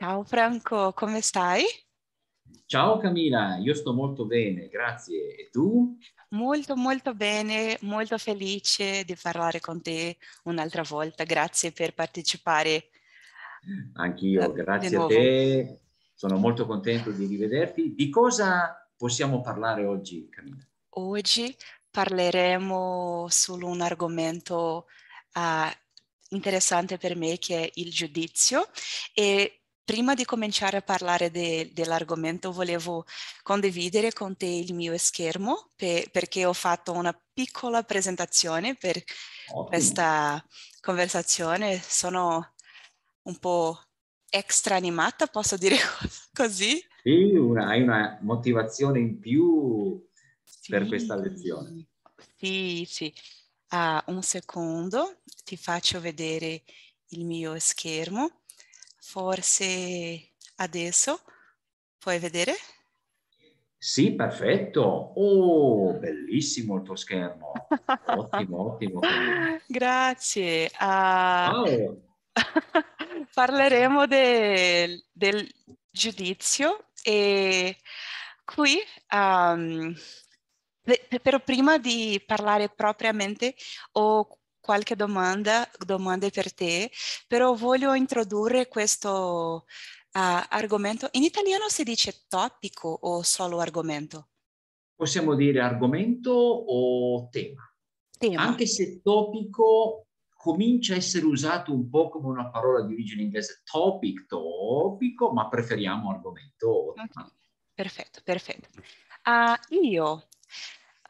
Ciao Franco, come stai? Ciao Camila, io sto molto bene, grazie. E tu? Molto, molto bene, molto felice di parlare con te un'altra volta. Grazie per partecipare. Anch'io, eh, grazie a te. Sono molto contento di rivederti. Di cosa possiamo parlare oggi, Camilla? Oggi parleremo su un argomento uh, interessante per me che è il giudizio e prima di cominciare a parlare de, dell'argomento volevo condividere con te il mio schermo pe, perché ho fatto una piccola presentazione per Ottimo. questa conversazione. Sono un po' extra animata, posso dire così? Sì, una, hai una motivazione in più sì, per questa lezione. Sì, sì. Uh, un secondo, ti faccio vedere il mio schermo. Forse adesso puoi vedere? Sì, perfetto. Oh, bellissimo il tuo schermo. ottimo, ottimo. Grazie. Uh, parleremo del, del, giudizio e qui, um, ehm, però prima di parlare propriamente, ho qualche domanda, domande per te, però voglio introdurre questo uh, argomento. In italiano si dice topico o solo argomento? Possiamo dire argomento o tema. tema. Anche se topico comincia a essere usato un po' come una parola di origine inglese, topic, topico, ma preferiamo argomento. Okay. Perfetto, perfetto. Uh, io,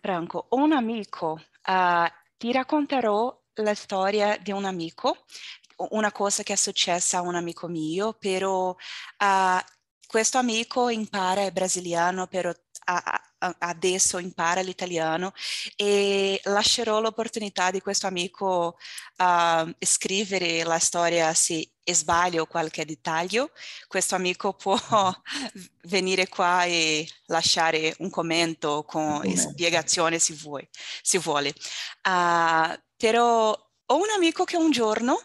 Franco, ho un amico, uh, ti racconterò la storia di un amico, una cosa che è successa a un amico mio, però uh, questo amico impara il brasiliano però a, a, adesso impara l'italiano e lascerò l'opportunità di questo amico uh, scrivere la storia se sbaglio qualche dettaglio. Questo amico può venire qua e lasciare un commento con spiegazione se, vuoi, se vuole. Uh, però ho un amico che un giorno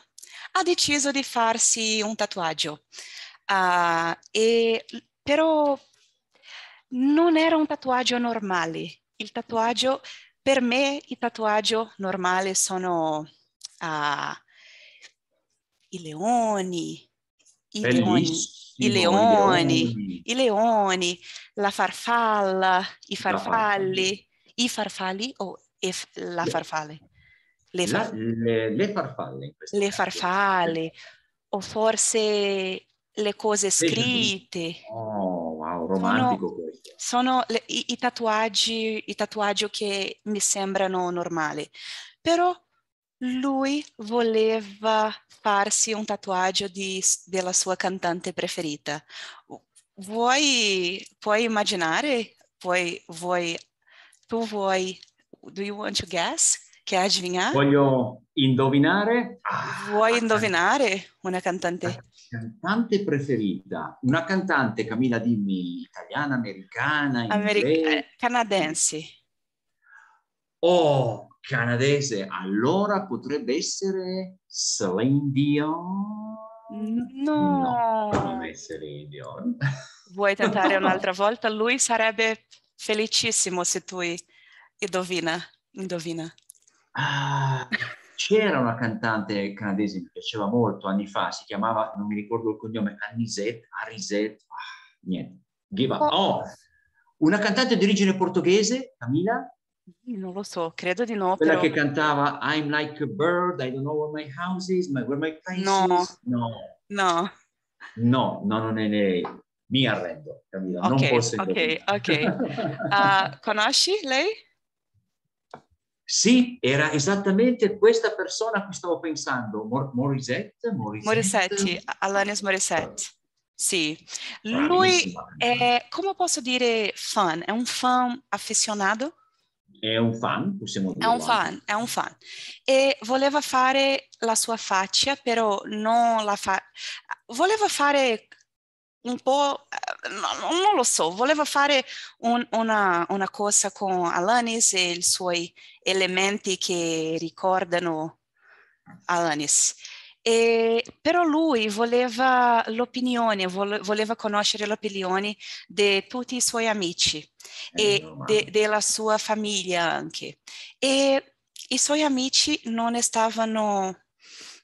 ha deciso di farsi un tatuaggio. Uh, e, però non era un tatuaggio normale. Il tatuaggio, per me, il tatuaggio normale sono uh, i leoni, i leoni, i leoni, i leoni, la farfalla, i farfalli, i farfalli o f- la farfalle? Le, far- le, le, le farfalle. le farfalle, o forse le cose scritte. Oh, wow, romantico sono, questo. Sono le, i, i, tatuaggi, i tatuaggi che mi sembrano normali, però lui voleva farsi un tatuaggio di, della sua cantante preferita. Vuoi, puoi immaginare? Puoi, vuoi, tu vuoi, do you want to guess? Che adivinare? Voglio indovinare? Ah. Vuoi indovinare una cantante? cantante preferita? Una cantante, Camilla, dimmi, italiana, americana, America- eh, canadense. Oh, canadese, allora potrebbe essere Celine Dion? No. no Celine Dion. Vuoi tentare un'altra volta? Lui sarebbe felicissimo se tu indovina. indovina. Ah. C'era una cantante canadese che mi piaceva molto anni fa, si chiamava, non mi ricordo il cognome, Anisette, Arisette, ah, niente, give up. Oh, una cantante di origine portoghese, Camila? Non lo so, credo di no. Quella però... che cantava I'm like a bird, I don't know where my house is, my, where my place is. No. No. No, no, non è lei. Mi arrendo, Camila, okay, non posso Ok, ok. Uh, conosci lei? Sì, era esattamente questa persona a cui stavo pensando, Mor- Morissette, Morissette. Morissetti, Alanis Morissette. Sì, lui è, come posso dire, fan, è un fan affezionato? È un fan, possiamo dire. È un fan, è un fan. E voleva fare la sua faccia, però non la fa... Voleva fare un po' no, non lo so, volevo fare un, una, una, cosa con Alanis e i suoi elementi che ricordano Alanis. E, però lui voleva l'opinione, voleva conoscere l'opinione di tutti i suoi amici eh, e de, della sua famiglia anche. E i suoi amici non stavano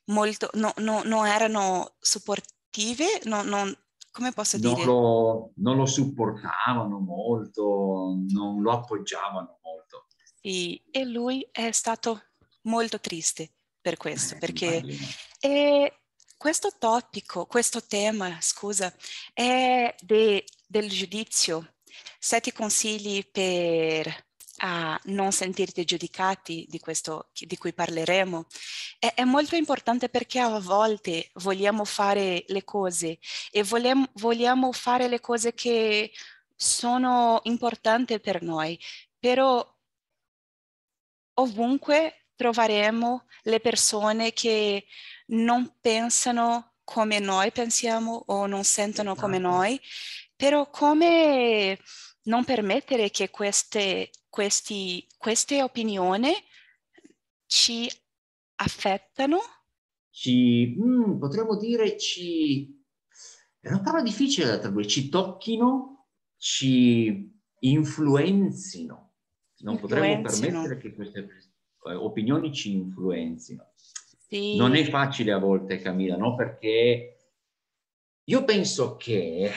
molto, no, no, non erano supportivi, non, non, come posso dire? Non lo, non lo supportavano molto, non lo appoggiavano molto. Sì, e lui è stato molto triste per questo, eh, perché questo topico, questo tema, scusa, è de, del giudizio. Sette consigli per a non sentirti giudicati di questo di cui parleremo, è, è molto importante perché a volte vogliamo fare le cose e vogliamo, vogliamo fare le cose che sono importanti per noi, però ovunque troveremo le persone che non pensano come noi pensiamo o non sentono come esatto. noi, però come non permettere che queste, questi, queste opinioni ci affettano? Ci, mm, potremmo dire ci... È una parola difficile da tradurre, ci tocchino, ci influenzino. Non influenzino. potremmo permettere che queste eh, opinioni ci influenzino. Sì. Non è facile a volte, Camilla, no? Perché io penso che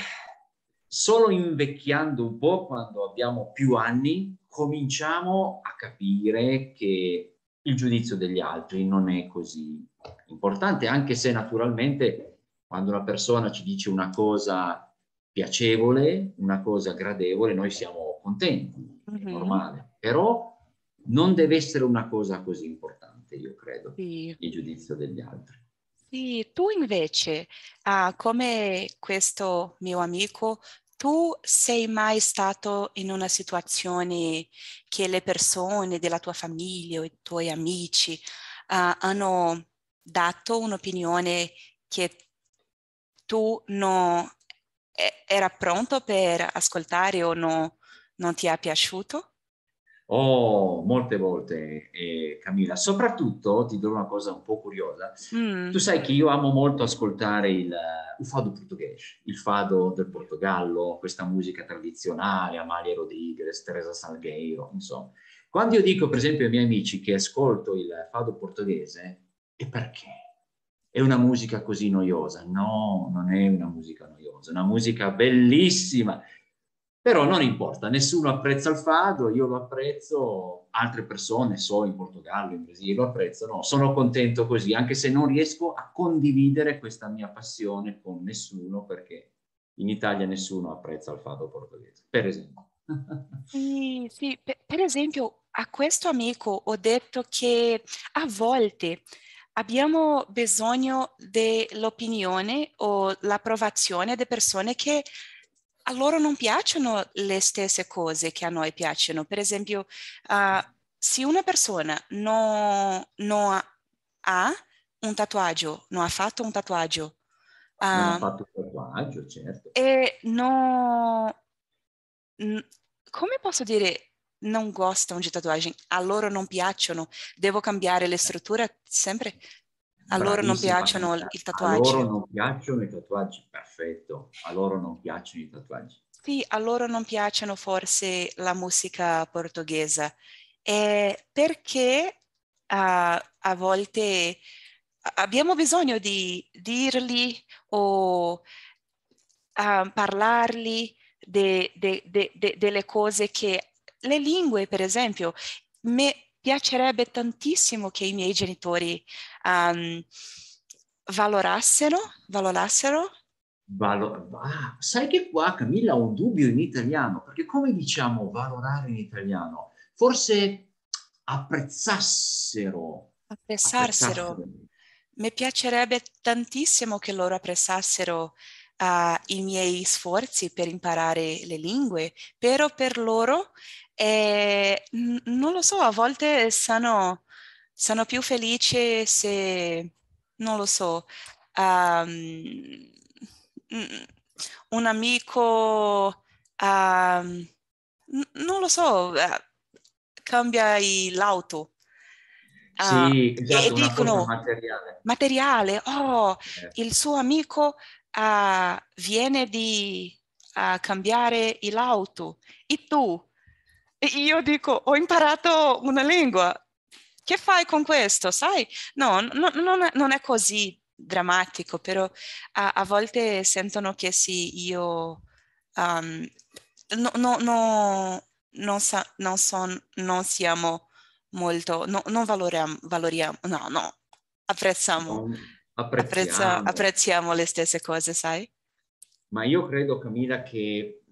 solo invecchiando un po', quando abbiamo più anni, cominciamo a capire che il giudizio degli altri non è così importante, anche se naturalmente quando una persona ci dice una cosa piacevole, una cosa gradevole, noi siamo contenti, è mm-hmm. normale, però non deve essere una cosa così importante, io credo, sì. il giudizio degli altri. Sì, tu invece, ah, come questo mio amico tu sei mai stato in una situazione che le persone della tua famiglia o i tuoi amici uh, hanno dato un'opinione che tu non era pronto per ascoltare o no, non ti è piaciuto? Oh, molte volte, eh, Camilla. Soprattutto ti do una cosa un po' curiosa. Mm. Tu sai che io amo molto ascoltare il, il eh, fado portoghese, il fado del Portogallo, questa musica tradizionale, Amalia Rodriguez, Teresa Salgueiro, insomma. Quando io dico, per esempio, ai miei amici che ascolto il fado portoghese, è perché? È una musica così noiosa? No, non è una musica noiosa, è una musica bellissima però non importa, nessuno apprezza il fado, io lo apprezzo, altre persone, so in Portogallo, in Brasile, lo apprezzano, sono contento così, anche se non riesco a condividere questa mia passione con nessuno perché in Italia nessuno apprezza il fado portoghese, per esempio. Sì, sì. Per esempio a questo amico ho detto che a volte abbiamo bisogno dell'opinione o l'approvazione di persone che a loro non piacciono le stesse cose che a noi piacciono. Per esempio, uh, se una persona non, non, ha un tatuaggio, non ha fatto un tatuaggio, uh, non ha ehm, fatto un tatuaggio, certo. E non, come posso dire, non gostano di tatuaggi, a loro non piacciono, devo cambiare le strutture sempre? A loro non piacciono i tatuaggi. A loro non piacciono i tatuaggi, perfetto. A loro non piacciono i tatuaggi. Sì, a loro non piacciono forse la musica portoghese. E perché uh, a volte abbiamo bisogno di dirgli o uh, parlargli de, de, de, delle cose che le lingue, per esempio, me, piacerebbe tantissimo che i miei genitori um, valorassero, valorassero. Valo- ah, sai che qua Camilla ho un dubbio in italiano, perché come diciamo valorare in italiano? Forse apprezzassero. Apprezzassero. apprezzassero. Mi piacerebbe tantissimo che loro apprezzassero uh, i miei sforzi per imparare le lingue, però per loro, eh, non lo so, a volte sono, sono più felice se, non lo so, um, un amico, um, non lo so, eh, cambia l'auto. Ah, sì, esatto, e dicono materiale. materiale. oh, eh. il suo amico uh, viene di uh, cambiare l'auto e tu? E io dico, ho imparato una lingua, che fai con questo? Sai? No, no non, è, non, è, così drammatico, però a, a volte sentono che sì, io um, no, no, no, non, sa, non, son, non siamo molto, no, non valoriamo, valoriamo, no, no, apprezziamo. Um apprezziamo. Apprezza, apprezziamo le stesse cose, sai? Ma io credo, Camilla, che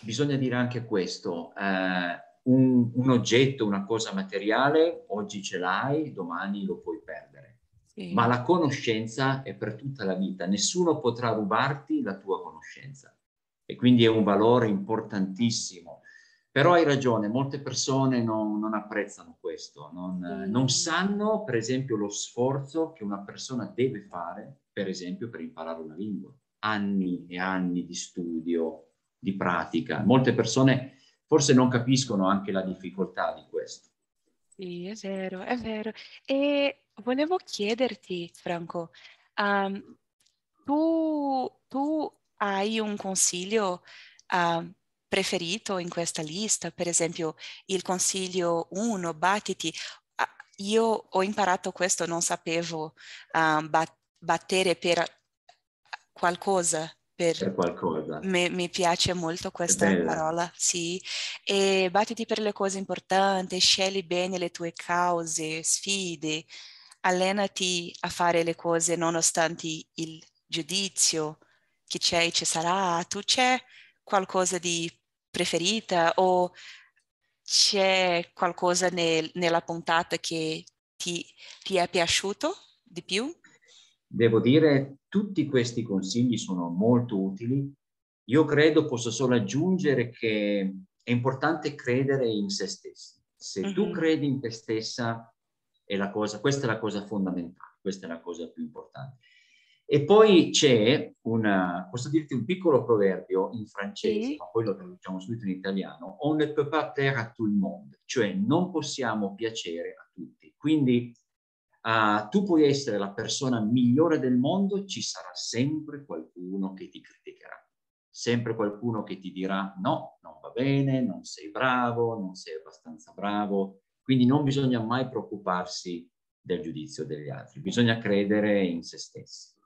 bisogna dire anche questo. Eh, un, un, oggetto, una cosa materiale, oggi ce l'hai, domani lo puoi perdere. Sì. Ma la conoscenza è per tutta la vita, nessuno potrà rubarti la tua conoscenza. E quindi è un valore importantissimo però hai ragione, molte persone non, non apprezzano questo, non, mm. non, sanno per esempio lo sforzo che una persona deve fare, per esempio per imparare una lingua. Anni e anni di studio, di pratica. Molte persone forse non capiscono anche la difficoltà di questo. Sì, è vero, è vero. E volevo chiederti, Franco, um, tu, tu, hai un consiglio? Um, preferito in questa lista, per esempio il consiglio 1, battiti. Ah, io ho imparato questo, non sapevo um, bat- battere per qualcosa. Per, per qualcosa. Mi, mi, piace molto questa parola, sì. E battiti per le cose importanti, scegli bene le tue cause, sfide, allenati a fare le cose nonostante il giudizio che c'è e ci sarà, tu c'è, qualcosa di preferita o c'è qualcosa nel, nella puntata che ti, ti è piaciuto di più? Devo dire, che tutti questi consigli sono molto utili. Io credo, posso solo aggiungere che è importante credere in se stessi. Se mm-hmm. tu mhm. credi in te stessa, è la cosa, questa è la cosa fondamentale, questa è la cosa più importante. E poi c'è un, posso dirti un piccolo proverbio in francese, sì. ma poi lo traduciamo subito in italiano, on ne peut pas plaire à tout le monde, cioè non possiamo piacere a tutti. Quindi uh, tu puoi essere la persona migliore del mondo, ci sarà sempre qualcuno che ti criticherà, sempre qualcuno che ti dirà no, non va bene, non sei bravo, non sei abbastanza bravo, quindi non bisogna mai preoccuparsi del giudizio degli altri, bisogna credere in se stessi.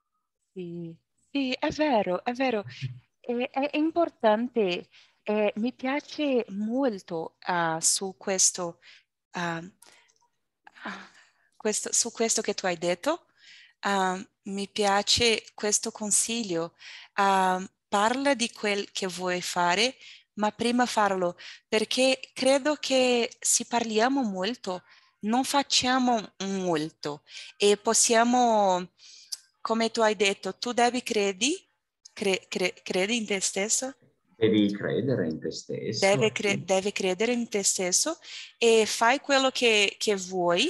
Sì, sì, è vero, è vero. È, è importante. Eh, mi piace molto uh, su questo, uh, questo, su questo che tu hai detto. Uh, mi piace questo consiglio. parla di quel che vuoi fare, ma prima farlo, perché credo che se parliamo molto, non facciamo molto e possiamo come tu hai detto, tu devi credi, cre, cre, credi in te stesso? Devi credere in te stesso. Deve, cre, deve credere in te stesso e fai quello che, che vuoi,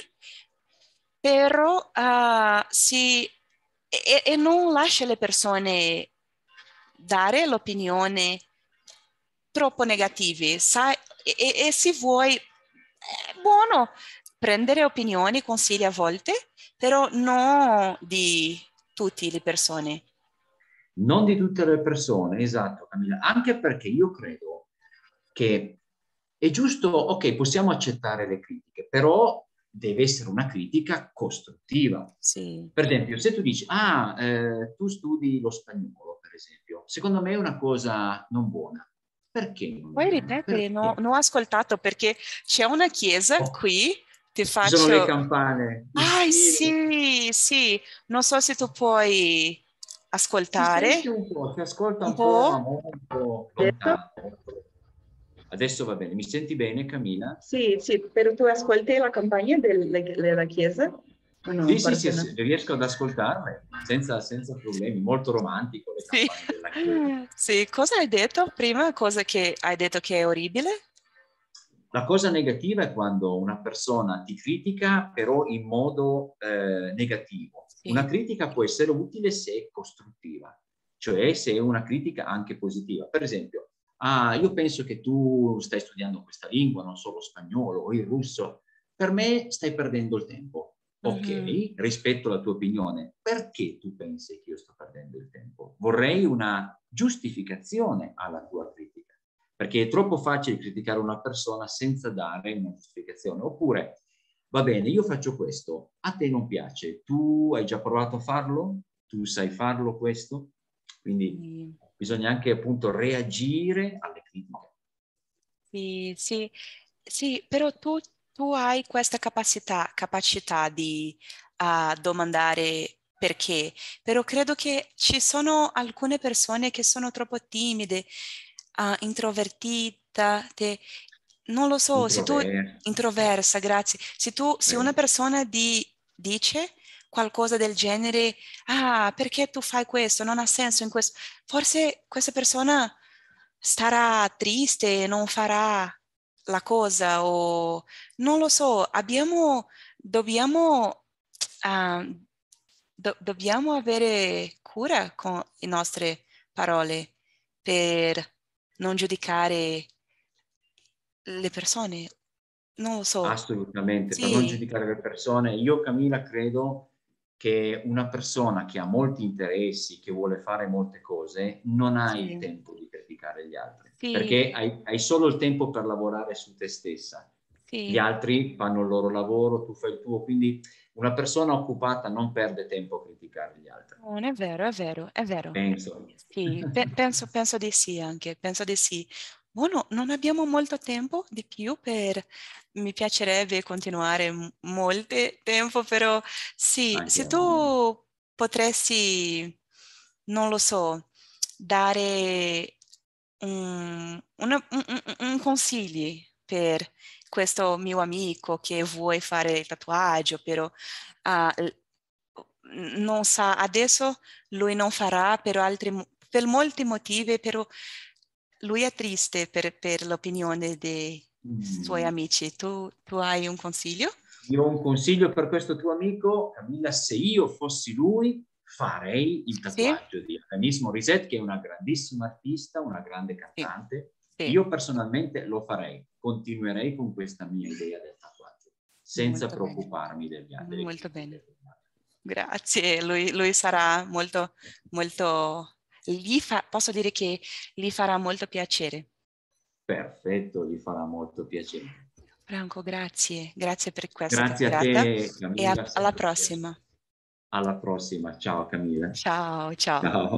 però uh, si, e, e non lascia le persone dare l'opinione troppo negative. Sai, e, e, se vuoi, è buono prendere opinioni, consigli a volte, però non di tutte le persone. Non di tutte le persone, esatto Camilla, anche perché io credo che è giusto, ok, possiamo accettare le critiche, però deve essere una critica costruttiva. Sì. Per esempio, se tu dici, ah, eh, tu studi lo spagnolo, per esempio, secondo me è una cosa non buona. Perché? Poi ripeto, non ho ascoltato perché c'è una chiesa oh. qui ti faccio... Sono le campane. Ah sì, sì, non so se tu puoi ascoltare. Sì, un po', ti ascolta un, po'. po'. Adesso va bene, mi senti bene Camilla? Sì, sì, però tu ascolti la campagna della chiesa? No, sì, sì, sì, sì, riesco ad ascoltarle senza, senza problemi, molto romantico. sì. sì, cosa hai detto prima? Cosa che hai detto che è orribile? La cosa negativa è quando una persona ti critica però in modo eh, negativo. Sì. Una critica può essere utile se è costruttiva, cioè se è una critica anche positiva. Per esempio, ah, io penso che tu stai studiando questa lingua, non solo spagnolo o il russo, per me stai perdendo il tempo. Ok, mm-hmm. rispetto alla tua opinione, perché tu pensi che io sto perdendo il tempo? Vorrei una giustificazione alla tua critica perché è troppo facile criticare una persona senza dare una giustificazione. Oppure, va bene, io faccio questo, a te non piace, tu hai già provato a farlo? Tu sai farlo questo? Quindi sì. bisogna anche appunto reagire alle critiche. Sì, sì, sì però tu, tu hai questa capacità, capacità di uh, domandare perché, però credo che ci sono alcune persone che sono troppo timide, uh, introvertita, te, non lo so, se tu introversa, grazie, se tu, se una persona di, dice qualcosa del genere, ah, perché tu fai questo, non ha senso in questo, forse questa persona starà triste, e non farà la cosa o non lo so, abbiamo, dobbiamo, uh, do, dobbiamo avere cura con le nostre parole per non giudicare le persone. Non lo so. Assolutamente, sì. per non giudicare le persone. Io Camilla credo che una persona che ha molti interessi, che vuole fare molte cose, non ha sì. il tempo di criticare gli altri, sì. perché hai, hai, solo il tempo per lavorare su te stessa. Gli altri fanno il loro lavoro, tu fai il tuo, quindi una persona occupata non perde tempo a criticare gli altri. Non è vero, è vero, è vero. Penso. Sì, pe- penso, penso di sì anche, penso di sì. Buono, non abbiamo molto tempo di più per... Mi piacerebbe continuare m- molto tempo, però sì, anche se tu potresti, non lo so, dare un, una, un, un consiglio per questo mio amico che vuole fare il tatuaggio, però uh, non sa, adesso lui non farà per, altri, per molti motivi, però lui è triste per, per l'opinione dei mm. suoi amici. Tu, tu hai un consiglio? Io ho un consiglio per questo tuo amico, Camilla, se io fossi lui farei il tatuaggio sì. di Alanis Morissette che è una grandissima artista, una grande cantante. Sì. Io personalmente lo farei continuerei con questa mia idea del tatuaggio, senza molto preoccuparmi bene. degli altri. Molto bene. Grazie, lui, lui, sarà molto, molto, gli fa, posso dire che gli farà molto piacere. Perfetto, gli farà molto piacere. Franco, grazie, grazie per questa grazie Grazie a te, Camilla. E a, alla prossima. Alla prossima, ciao Camilla. Ciao, ciao. ciao.